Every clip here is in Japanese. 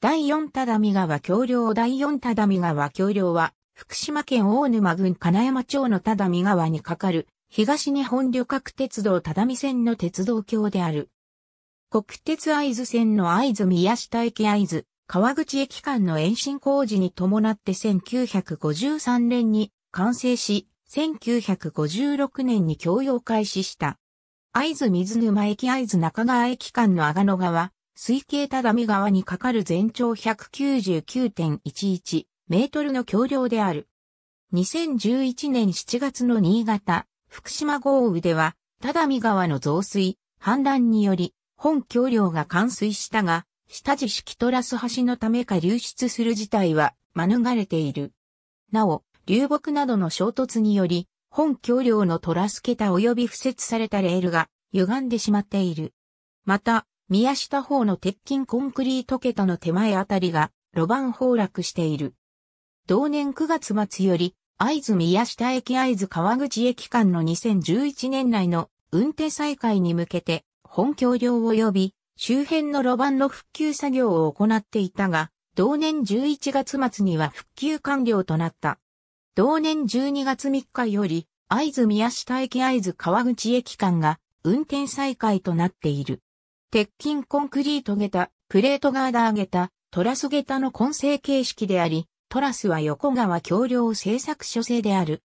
第四只見川橋梁第四只見川橋梁は、福島県大沼郡金山町の只見川に架かる、東日本旅客鉄道只見線の鉄道橋である。国鉄合津線の合図宮下駅合津、川口駅間の延伸工事に伴って1953年に完成し、1956年に供用開始した。合図水沼駅合図中川駅間の阿賀野川、水系只見川にかかる全長199.11メートルの橋梁である。2011年7月の新潟、福島豪雨では、只見川の増水、氾濫により、本橋梁が冠水したが、下地式トラス橋のためか流出する事態は免れている。なお、流木などの衝突により、本橋梁のトラス桁及び付設されたレールが歪んでしまっている。また、宮下方の鉄筋コンクリート桁の手前あたりが路盤崩落している。同年9月末より、会津宮下駅会津川口駅間の2011年内の運転再開に向けて本橋梁及び周辺の路盤の復旧作業を行っていたが、同年11月末には復旧完了となった。同年12月3日より、会津宮下駅会津川口駅間が運転再開となっている。鉄筋コンクリート下駄、プレートガーダー下駄、トラス下駄の混成形式であり、トラスは横川橋梁製作所製である。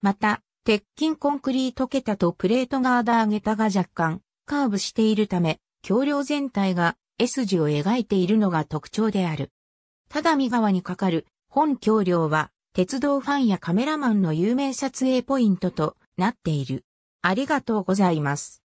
また、鉄筋コンクリート下駄とプレートガーダー下駄が若干カーブしているため、橋梁全体が S 字を描いているのが特徴である。只見川にかかる本橋梁は、鉄道ファンやカメラマンの有名撮影ポイントとなっている。ありがとうございます。